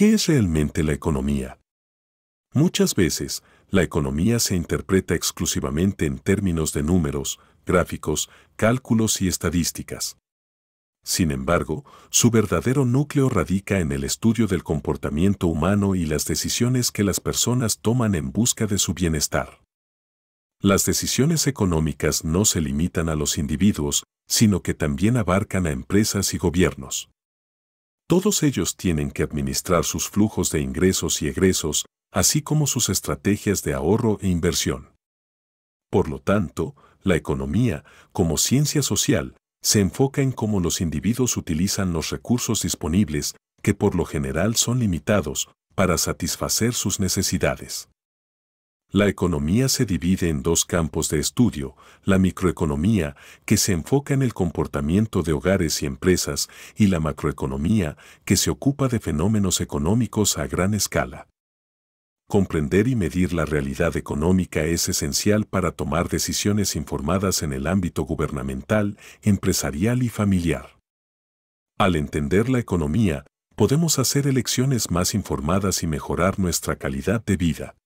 ¿Qué es realmente la economía? Muchas veces, la economía se interpreta exclusivamente en términos de números, gráficos, cálculos y estadísticas. Sin embargo, su verdadero núcleo radica en el estudio del comportamiento humano y las decisiones que las personas toman en busca de su bienestar. Las decisiones económicas no se limitan a los individuos, sino que también abarcan a empresas y gobiernos. Todos ellos tienen que administrar sus flujos de ingresos y egresos, así como sus estrategias de ahorro e inversión. Por lo tanto, la economía, como ciencia social, se enfoca en cómo los individuos utilizan los recursos disponibles, que por lo general son limitados, para satisfacer sus necesidades. La economía se divide en dos campos de estudio, la microeconomía, que se enfoca en el comportamiento de hogares y empresas, y la macroeconomía, que se ocupa de fenómenos económicos a gran escala. Comprender y medir la realidad económica es esencial para tomar decisiones informadas en el ámbito gubernamental, empresarial y familiar. Al entender la economía, podemos hacer elecciones más informadas y mejorar nuestra calidad de vida.